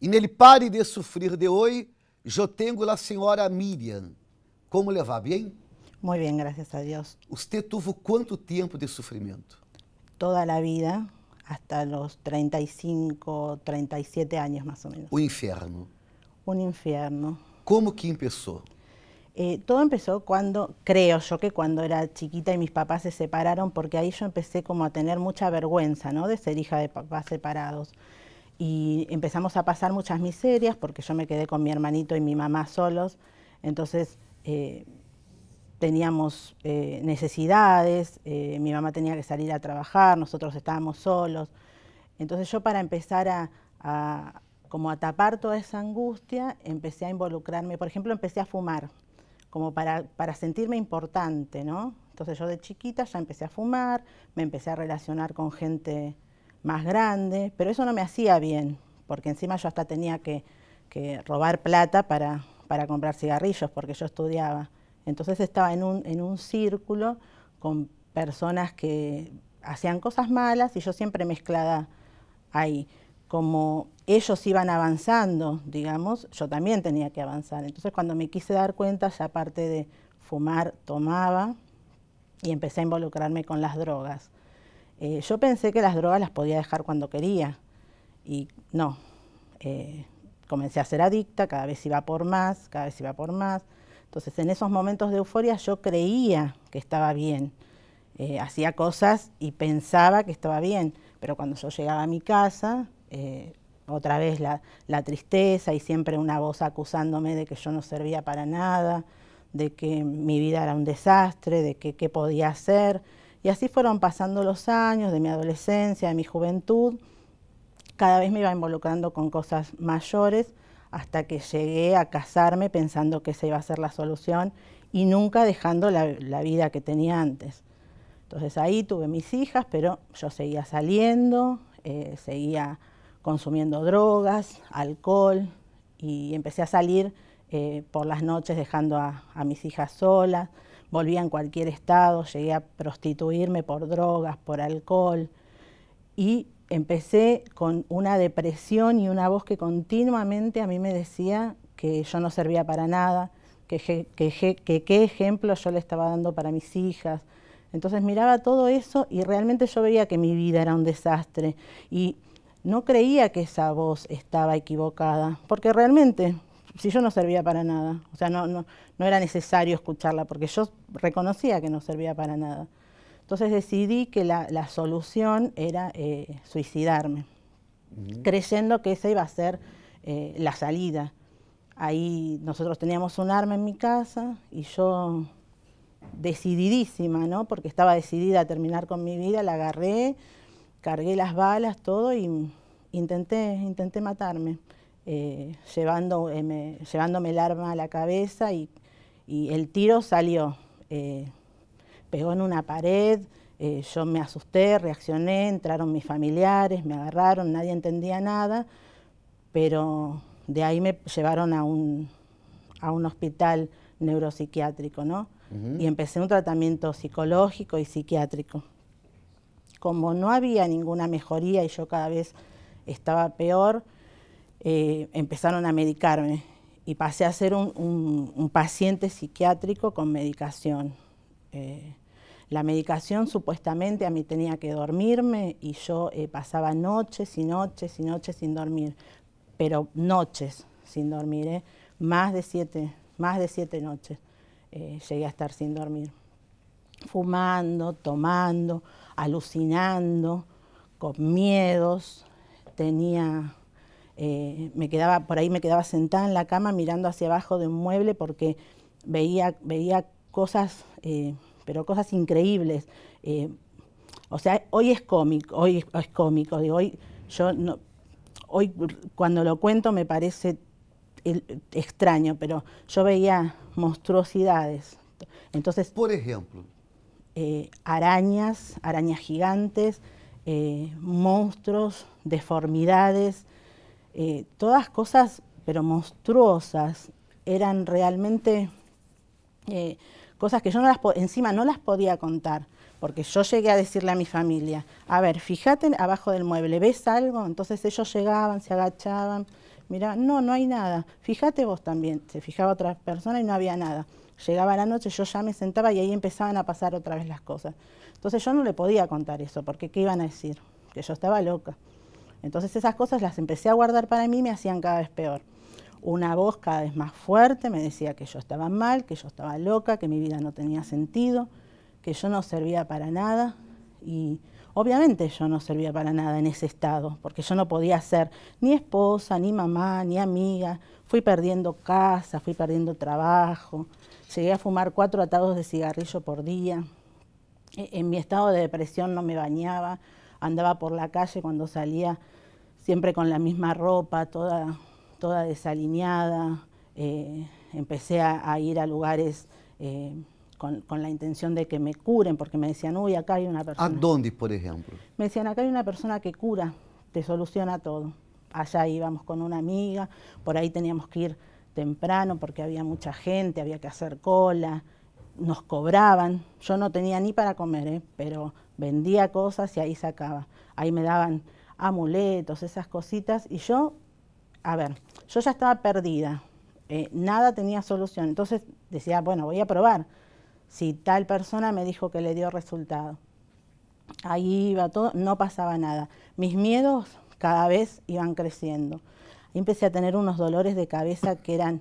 en el pare de sufrir de hoy, yo tengo la señora Miriam. ¿cómo le va? Bien? Muy bien, gracias a Dios. ¿Usted tuvo cuánto tiempo de sufrimiento? Toda la vida, hasta los 35, 37 años más o menos. Un infierno. Un infierno. ¿Cómo que empezó? Eh, todo empezó cuando, creo yo que cuando era chiquita y mis papás se separaron, porque ahí yo empecé como a tener mucha vergüenza, ¿no? De ser hija de papás separados y empezamos a pasar muchas miserias porque yo me quedé con mi hermanito y mi mamá solos, entonces eh, teníamos eh, necesidades, eh, mi mamá tenía que salir a trabajar, nosotros estábamos solos, entonces yo para empezar a, como a tapar toda esa angustia empecé a involucrarme, por ejemplo empecé a fumar, como para, para sentirme importante, ¿no? Entonces yo de chiquita ya empecé a fumar, me empecé a relacionar con gente más grande, pero eso no me hacía bien, porque encima yo hasta tenía que, robar plata para, comprar cigarrillos, porque yo estudiaba. Entonces estaba en un, en un círculo con personas que hacían cosas malas y yo siempre mezclada ahí. Como ellos iban avanzando, digamos, yo también tenía que avanzar. Entonces cuando me quise dar cuenta, ya aparte de fumar, tomaba y empecé a involucrarme con las drogas. Eh, yo pensé que las drogas las podía dejar cuando quería y no. Eh, comencé a ser adicta, cada vez iba por más, cada vez iba por más. Entonces en esos momentos de euforia yo creía que estaba bien. Eh, hacía cosas y pensaba que estaba bien, pero cuando yo llegaba a mi casa, otra vez la, la tristeza y siempre una voz acusándome de que yo no servía para nada, de que mi vida era un desastre, de que qué podía hacer y así fueron pasando los años de mi adolescencia, de mi juventud. Cada vez me iba involucrando con cosas mayores hasta que llegué a casarme pensando que esa iba a ser la solución y nunca dejando la, vida que tenía antes. Entonces ahí tuve mis hijas, pero yo seguía saliendo, eh, seguía consumiendo drogas, alcohol y empecé a salir eh, por las noches dejando a mis hijas solas volvía en cualquier estado, llegué a prostituirme por drogas, por alcohol y empecé con una depresión y una voz que continuamente a mí me decía que yo no servía para nada, que, que qué ejemplo yo le estaba dando para mis hijas. Entonces miraba todo eso y realmente yo veía que mi vida era un desastre y no creía que esa voz estaba equivocada, porque realmente si yo no servía para nada, o sea, no, era necesario escucharla, porque yo reconocía que no servía para nada. Entonces decidí que la, solución era eh, suicidarme, creyendo que esa iba a ser eh, la salida. Ahí nosotros teníamos un arma en mi casa y yo decididísima, ¿no? Porque estaba decidida a terminar con mi vida, la agarré, cargué las balas, todo y intenté, intenté matarme. Eh, eh, llevándome el arma a la cabeza y, el tiro salió. Eh, pegó en una pared, yo me asusté, reaccioné, entraron mis familiares, me agarraron, nadie entendía nada, pero de ahí me llevaron a un, hospital neuropsiquiátrico, Y empecé un tratamiento psicológico y psiquiátrico. Como no había ninguna mejoría y yo cada vez estaba peor, eh, empezaron a medicarme y pasé a ser un, paciente psiquiátrico con medicación. Eh, la medicación supuestamente a mí tenía que dormirme y yo eh, pasaba noches y noches y noches sin dormir, pero noches sin dormir, más, de siete, más de siete noches llegué a estar sin dormir, fumando, tomando, alucinando, con miedos, tenía eh, me quedaba, por ahí me quedaba sentada en la cama mirando hacia abajo de un mueble porque veía, veía cosas, eh, pero cosas increíbles. Eh, o sea, hoy es cómico, hoy es cómico, hoy yo hoy cuando lo cuento me parece extraño, pero yo veía monstruosidades. Entonces, por ejemplo, arañas, arañas gigantes, monstruos, deformidades, eh, todas cosas, pero monstruosas, eran realmente eh, cosas que yo no las encima no las podía contar, porque yo llegué a decirle a mi familia, a ver, fíjate abajo del mueble, ¿ves algo? Entonces ellos llegaban, se agachaban, miraban, no, no hay nada, fíjate vos también, se fijaba otra persona y no había nada. Llegaba la noche, yo ya me sentaba y ahí empezaban a pasar otra vez las cosas. Entonces yo no le podía contar eso, porque ¿qué iban a decir? Que yo estaba loca. Entonces esas cosas las empecé a guardar para mí y me hacían cada vez peor. Una voz cada vez más fuerte me decía que yo estaba mal, que yo estaba loca, que mi vida no tenía sentido, que yo no servía para nada. Y obviamente yo no servía para nada en ese estado, porque yo no podía ser ni esposa, ni mamá, ni amiga. Fui perdiendo casa, fui perdiendo trabajo. Llegué a fumar cuatro atados de cigarrillo por día. E, en mi estado de depresión no me bañaba, andaba por la calle cuando salía siempre con la misma ropa, toda, toda desalineada. Eh, empecé a, ir a lugares eh, con, la intención de que me curen, porque me decían, uy, acá hay una persona. ¿A dónde, por ejemplo? Me decían, acá hay una persona que cura, te soluciona todo. Allá íbamos con una amiga, por ahí teníamos que ir temprano porque había mucha gente, había que hacer cola, nos cobraban. Yo no tenía ni para comer, ¿eh? pero vendía cosas y ahí sacaba. Ahí me daban amuletos, esas cositas, y yo, a ver, yo ya estaba perdida, eh, nada tenía solución. Entonces decía, bueno, voy a probar si tal persona me dijo que le dio resultado. Ahí iba todo, no pasaba nada. Mis miedos cada vez iban creciendo. empecé a tener unos dolores de cabeza que eran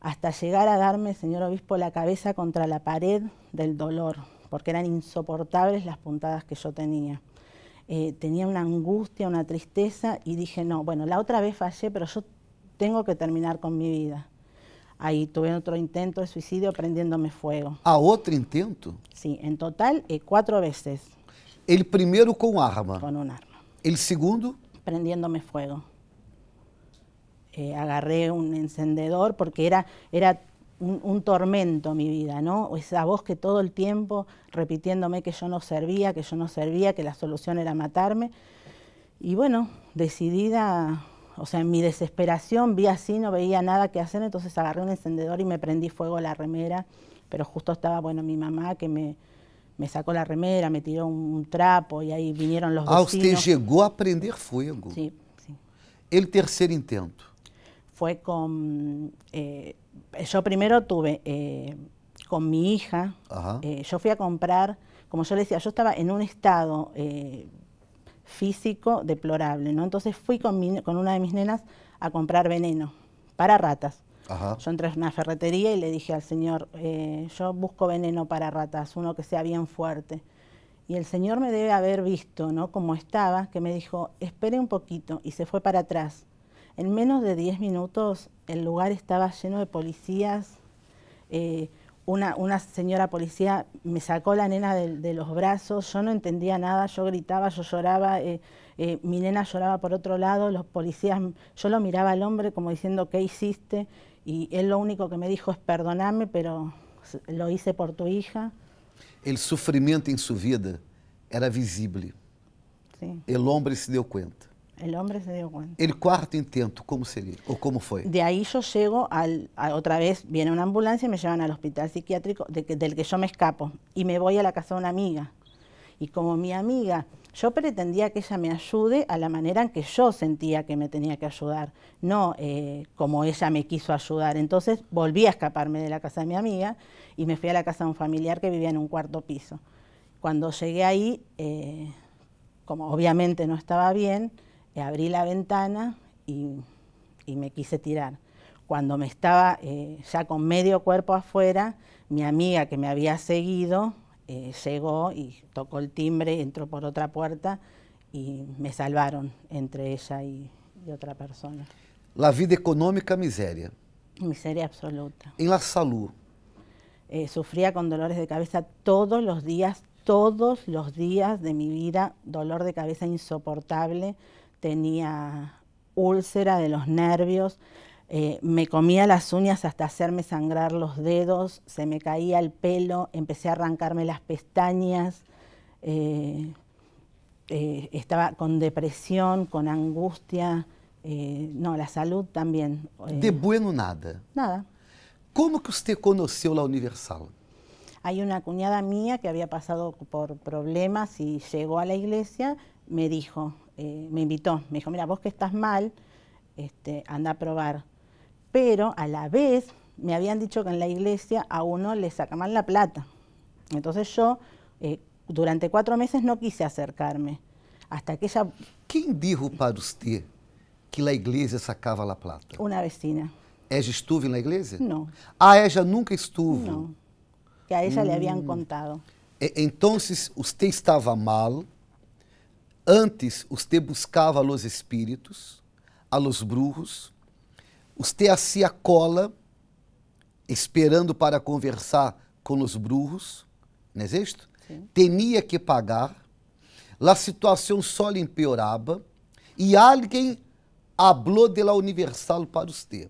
hasta llegar a darme, señor obispo, la cabeza contra la pared del dolor porque eran insoportables las puntadas que yo tenía. Eh, tenía una angustia, una tristeza y dije, no, bueno, la otra vez fallé, pero yo tengo que terminar con mi vida. Ahí tuve otro intento de suicidio prendiéndome fuego. ¿A ah, otro intento? Sí, en total eh, cuatro veces. ¿El primero con arma? Con un arma. ¿El segundo? Prendiéndome fuego. Eh, agarré un encendedor porque era, era un, tormento mi vida, ¿no? Esa voz que todo el tiempo repitiéndome que yo no servía, que yo no servía, que la solución era matarme. Y bueno, decidida, o sea, en mi desesperación vi así, no veía nada que hacer, entonces agarré un encendedor y me prendí fuego a la remera, pero justo estaba, bueno, mi mamá que me, me sacó la remera, me tiró un, trapo y ahí vinieron los usted llegó a prender fuego. Sí, sí. El tercer intento fue con... Eh, yo primero tuve eh, con mi hija, eh, yo fui a comprar, como yo le decía, yo estaba en un estado físico deplorable, ¿no? Entonces fui con, una de mis nenas a comprar veneno para ratas. Yo entré a una ferretería y le dije al señor, yo busco veneno para ratas, uno que sea bien fuerte. Y el señor me debe haber visto, ¿no? Como estaba, que me dijo, espere un poquito, y se fue para atrás. En menos de 10 minutos el lugar estaba lleno de policías. Eh, una, señora policía me sacó la nena de, los brazos, yo no entendía nada, yo gritaba, yo lloraba, eh, eh, mi nena lloraba por otro lado, los policías, yo lo miraba al hombre como diciendo, ¿qué hiciste? Y él lo único que me dijo es, perdonarme pero lo hice por tu hija. El sufrimiento en su vida era visible. El hombre se dio cuenta. El hombre se dio cuenta. ¿El cuarto intento cómo sería o cómo fue? De ahí yo llego, al, otra vez viene una ambulancia y me llevan al hospital psiquiátrico del que yo me escapo y me voy a la casa de una amiga. Y como mi amiga, yo pretendía que ella me ayude a la manera en que yo sentía que me tenía que ayudar, no eh, como ella me quiso ayudar. Entonces volví a escaparme de la casa de mi amiga y me fui a la casa de un familiar que vivía en un cuarto piso. Cuando llegué ahí, eh, como obviamente no estaba bien, abrí la ventana y, me quise tirar. Cuando me estaba eh, ya con medio cuerpo afuera, mi amiga que me había seguido eh, llegó y tocó el timbre, entró por otra puerta y me salvaron entre ella y, otra persona. La vida económica, miseria. Miseria absoluta. En la salud. Eh, sufría con dolores de cabeza todos los días, todos los días de mi vida, dolor de cabeza insoportable tenía úlcera de los nervios, eh, me comía las uñas hasta hacerme sangrar los dedos, se me caía el pelo, empecé a arrancarme las pestañas, eh, eh, estaba con depresión, con angustia, no, la salud también. de bueno nada. Nada. ¿Cómo que usted conoció la Universal? Hay una cuñada mía que había pasado por problemas y llegó a la iglesia, me dijo, eh, me invitó, me dijo, mira, vos que estás mal, este, anda a probar. Pero a la vez me habían dicho que en la iglesia a uno le saca mal la plata. Entonces yo eh, durante cuatro meses no quise acercarme. Hasta que ella... ¿Quién dijo para usted que la iglesia sacaba la plata? Una vecina. ¿Ella estuvo en la iglesia? No. Ah, ella nunca estuvo. No. Que a ella le habían mm. contado. E-, entonces, usted estaba mal, Antes, os te buscava los espíritos, a los brujos, os te assia cola, esperando para conversar com os brujos, não é isto? Sim. Tenia que pagar, la situação só lhe empeorava, e alguém falou de la universal para os te.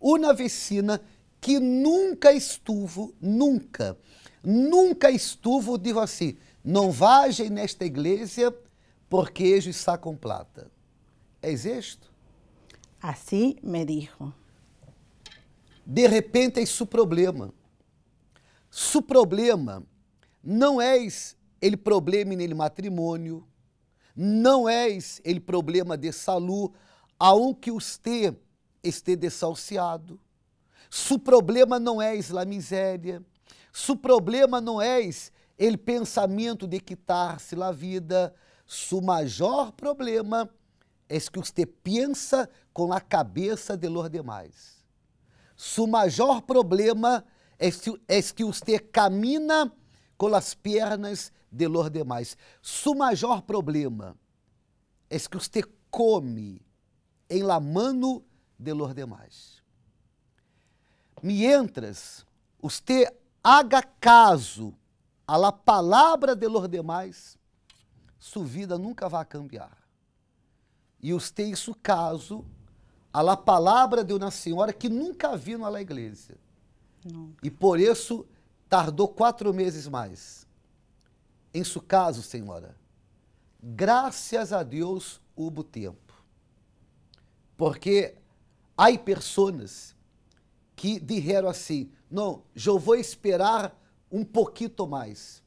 Uma vecina que nunca estuvo, nunca, nunca estuvo, digo assim, não vagem nesta igreja por que está com plata? És isto? Assim me dijo. De repente, é o problema. Su problema não és ele problema nele matrimônio, não és ele problema de saúde, que usted esteja desahuciado. Su problema não é a miséria. Su problema não é ele pensamento de quitar-se la vida. Su maior problema é que você pensa com a cabeça de los demais. Su maior problema é que você camina com as pernas de los demais. Su maior problema é que você come em la mano de los demais. Mientras você haga caso à palavra de los demais, sua vida nunca vai cambiar. E os tem isso caso a palavra de uma senhora que nunca viu na igreja. E por isso tardou quatro meses mais. Em seu caso, senhora, graças a Deus houve tempo. Porque há pessoas que disseram assim: não, eu vou esperar um pouquinho mais.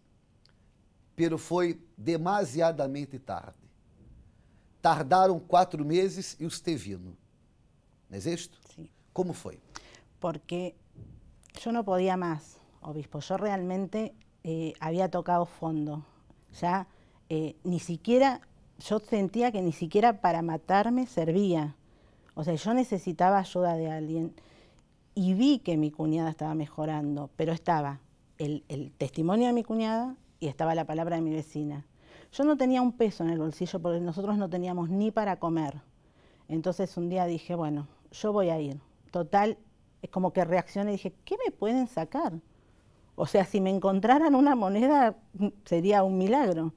pero fue demasiadamente tarde. tardaron cuatro meses y e usted vino, ¿No es esto? Sí. ¿Cómo fue? Porque yo no podía más, obispo. Yo realmente eh, había tocado fondo. Ya eh, ni siquiera, yo sentía que ni siquiera para matarme servía. O sea, yo necesitaba ayuda de alguien. Y vi que mi cuñada estaba mejorando, pero estaba el testimonio de mi cuñada, y estaba la palabra de mi vecina. Yo no tenía un peso en el bolsillo porque nosotros no teníamos ni para comer. Entonces un día dije, bueno, yo voy a ir. Total, es como que reaccioné y dije, ¿qué me pueden sacar? O sea, si me encontraran una moneda sería un milagro.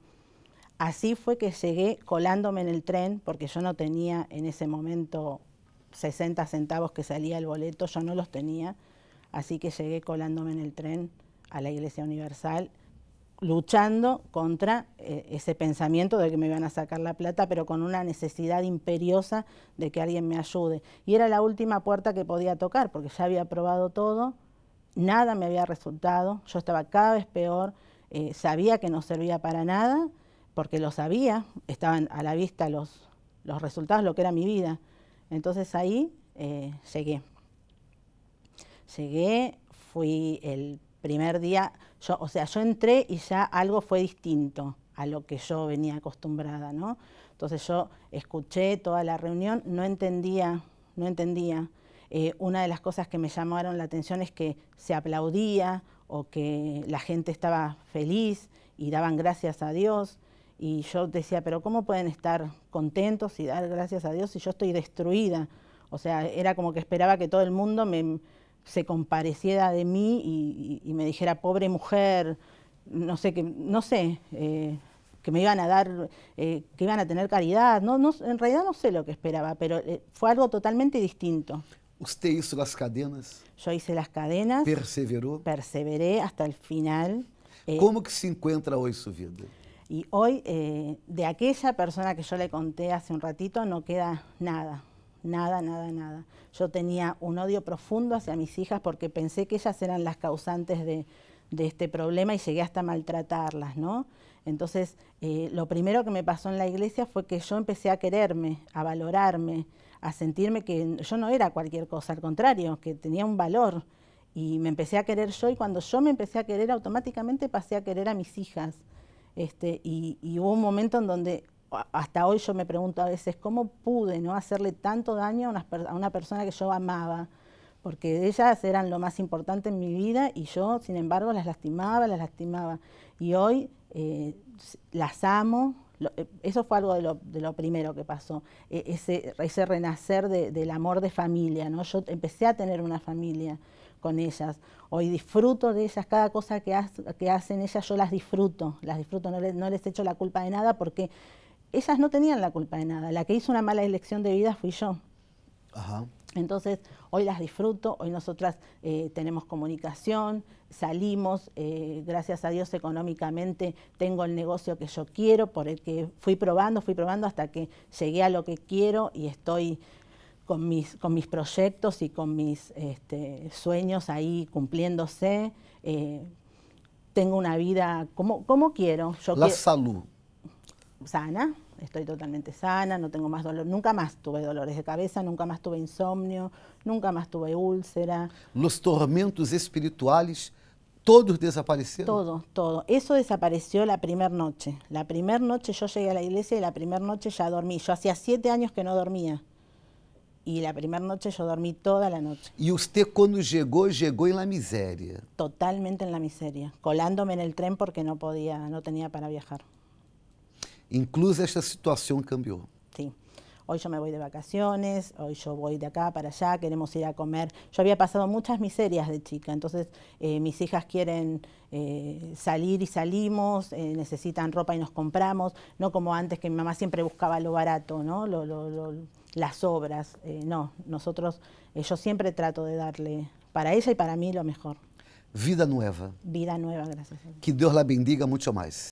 Así fue que llegué colándome en el tren porque yo no tenía en ese momento 60 centavos que salía el boleto, yo no los tenía. Así que llegué colándome en el tren a la Iglesia Universal luchando contra eh, ese pensamiento de que me iban a sacar la plata, pero con una necesidad imperiosa de que alguien me ayude. Y era la última puerta que podía tocar, porque ya había probado todo, nada me había resultado, yo estaba cada vez peor, eh, sabía que no servía para nada, porque lo sabía, estaban a la vista los, los resultados, lo que era mi vida. Entonces ahí eh, llegué. Llegué, fui el primer día, yo, o sea, yo entré y ya algo fue distinto a lo que yo venía acostumbrada, ¿no? Entonces yo escuché toda la reunión, no entendía, no entendía. Eh, una de las cosas que me llamaron la atención es que se aplaudía o que la gente estaba feliz y daban gracias a Dios. Y yo decía, pero ¿cómo pueden estar contentos y dar gracias a Dios si yo estoy destruida? O sea, era como que esperaba que todo el mundo me, se compareciera de mí y, me dijera, pobre mujer, no sé, que, no sé, eh, que me iban a dar, eh, que iban a tener caridad. No, no, en realidad no sé lo que esperaba, pero eh, fue algo totalmente distinto. ¿Usted hizo las cadenas? Yo hice las cadenas. ¿Perseveró? Perseveré hasta el final. ¿Cómo que se encuentra hoy su vida? Y hoy, de aquella persona que yo le conté hace un ratito, no queda nada nada, nada, nada. Yo tenía un odio profundo hacia mis hijas porque pensé que ellas eran las causantes de, este problema y llegué hasta maltratarlas, ¿no? Entonces, eh, lo primero que me pasó en la iglesia fue que yo empecé a quererme, a valorarme, a sentirme que yo no era cualquier cosa, al contrario, que tenía un valor. Y me empecé a querer yo y cuando yo me empecé a querer, automáticamente pasé a querer a mis hijas. Este, y hubo un momento en donde hasta hoy yo me pregunto a veces, ¿cómo pude no hacerle tanto daño a una, persona que yo amaba? Porque ellas eran lo más importante en mi vida y yo, sin embargo, las lastimaba, las lastimaba. Y hoy eh, las amo, eh, eso fue algo de lo, primero que pasó, e, ese, renacer del amor de familia, ¿no? Yo empecé a tener una familia con ellas, hoy disfruto de ellas, cada cosa que, hacen ellas yo las disfruto, las disfruto, no, no les echo la culpa de nada porque ellas no tenían la culpa de nada. La que hizo una mala elección de vida fui yo. Entonces, hoy las disfruto, hoy nosotras eh, tenemos comunicación, salimos, eh, gracias a Dios económicamente tengo el negocio que yo quiero, por el que fui probando, fui probando hasta que llegué a lo que quiero y estoy con mis, con mis proyectos y con mis este, sueños ahí cumpliéndose. Eh, tengo una vida como, como quiero. Yo La salud. Sana estoy totalmente sana, no tengo más dolor, nunca más tuve dolores de cabeza, nunca más tuve insomnio, nunca más tuve úlcera. Los tormentos espirituales todos desaparecieron. Todo, todo. Eso desapareció la primera noche. La primera noche yo llegué a la iglesia y la primera noche ya dormí. Yo hacía siete años que no dormía. Y la primera noche yo dormí toda la noche. ¿Y usted cuando llegó, llegó en la miseria? Totalmente en la miseria, colándome en el tren porque no podía, no tenía para viajar incluso esta situación cambió. Sí. Hoy yo me voy de vacaciones, hoy yo voy de acá para allá, queremos ir a comer. Yo había pasado muchas miserias de chica, entonces eh, mis hijas quieren eh, salir y salimos, eh, necesitan ropa y nos compramos, no como antes que mi mamá siempre buscaba lo barato, ¿no? las obras. no, nosotros, yo siempre trato de darle para ella y para mí lo mejor. Vida nueva. Vida nueva, gracias. Que Dios la bendiga mucho más.